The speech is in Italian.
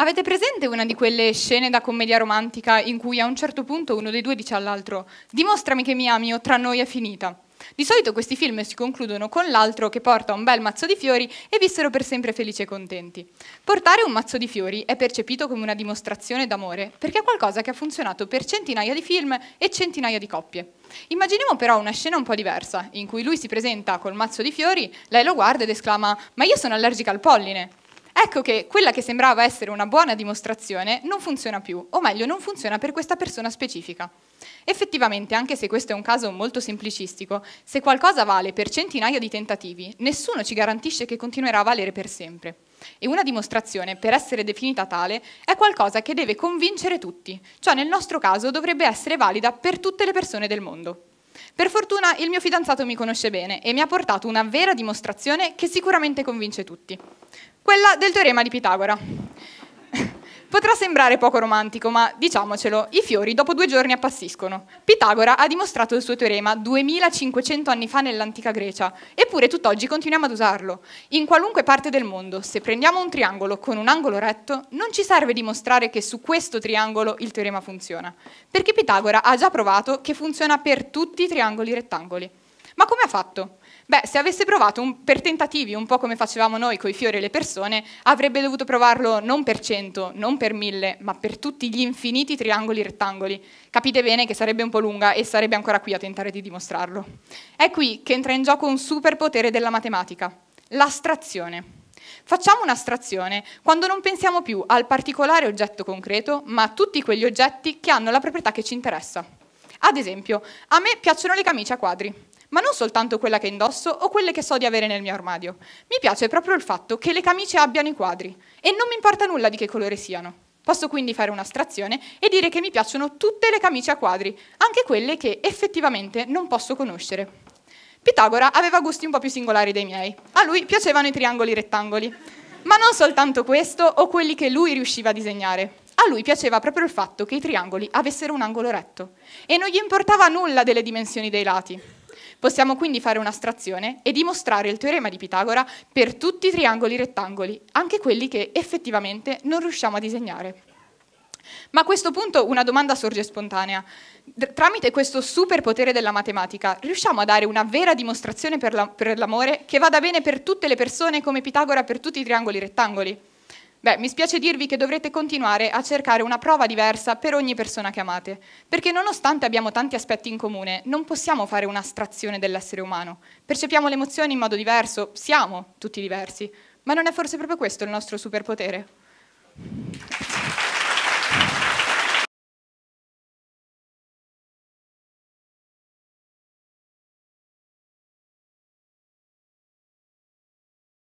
Avete presente una di quelle scene da commedia romantica in cui a un certo punto uno dei due dice all'altro dimostrami che mi ami o tra noi è finita? Di solito questi film si concludono con l'altro che porta un bel mazzo di fiori e vissero per sempre felici e contenti. Portare un mazzo di fiori è percepito come una dimostrazione d'amore, perché è qualcosa che ha funzionato per centinaia di film e centinaia di coppie. Immaginiamo però una scena un po' diversa, in cui lui si presenta col mazzo di fiori, lei lo guarda ed esclama Ma io sono allergica al polline ecco che quella che sembrava essere una buona dimostrazione non funziona più, o meglio non funziona per questa persona specifica. Effettivamente, anche se questo è un caso molto semplicistico, se qualcosa vale per centinaia di tentativi, nessuno ci garantisce che continuerà a valere per sempre. E una dimostrazione, per essere definita tale, è qualcosa che deve convincere tutti, cioè nel nostro caso dovrebbe essere valida per tutte le persone del mondo. Per fortuna il mio fidanzato mi conosce bene e mi ha portato una vera dimostrazione che sicuramente convince tutti quella del teorema di Pitagora. Potrà sembrare poco romantico, ma diciamocelo, i fiori dopo due giorni appassiscono. Pitagora ha dimostrato il suo teorema 2500 anni fa nell'antica Grecia, eppure tutt'oggi continuiamo ad usarlo. In qualunque parte del mondo, se prendiamo un triangolo con un angolo retto, non ci serve dimostrare che su questo triangolo il teorema funziona, perché Pitagora ha già provato che funziona per tutti i triangoli rettangoli. Ma come ha fatto? Beh, se avesse provato un, per tentativi, un po' come facevamo noi con i fiori e le persone, avrebbe dovuto provarlo non per cento, non per mille, ma per tutti gli infiniti triangoli rettangoli. Capite bene che sarebbe un po' lunga e sarebbe ancora qui a tentare di dimostrarlo. È qui che entra in gioco un superpotere della matematica, l'astrazione. Facciamo un'astrazione quando non pensiamo più al particolare oggetto concreto, ma a tutti quegli oggetti che hanno la proprietà che ci interessa. Ad esempio, a me piacciono le camicie a quadri ma non soltanto quella che indosso o quelle che so di avere nel mio armadio. Mi piace proprio il fatto che le camicie abbiano i quadri e non mi importa nulla di che colore siano. Posso quindi fare un'astrazione e dire che mi piacciono tutte le camicie a quadri, anche quelle che effettivamente non posso conoscere. Pitagora aveva gusti un po' più singolari dei miei. A lui piacevano i triangoli rettangoli. Ma non soltanto questo o quelli che lui riusciva a disegnare. A lui piaceva proprio il fatto che i triangoli avessero un angolo retto e non gli importava nulla delle dimensioni dei lati. Possiamo quindi fare un'astrazione e dimostrare il teorema di Pitagora per tutti i triangoli rettangoli, anche quelli che effettivamente non riusciamo a disegnare. Ma a questo punto una domanda sorge spontanea. Tramite questo superpotere della matematica, riusciamo a dare una vera dimostrazione per, l'amore che vada bene per tutte le persone come Pitagora per tutti i triangoli rettangoli? Beh, mi spiace dirvi che dovrete continuare a cercare una prova diversa per ogni persona che amate, perché nonostante abbiamo tanti aspetti in comune, non possiamo fare un'astrazione dell'essere umano. Percepiamo le emozioni in modo diverso, siamo tutti diversi, ma non è forse proprio questo il nostro superpotere?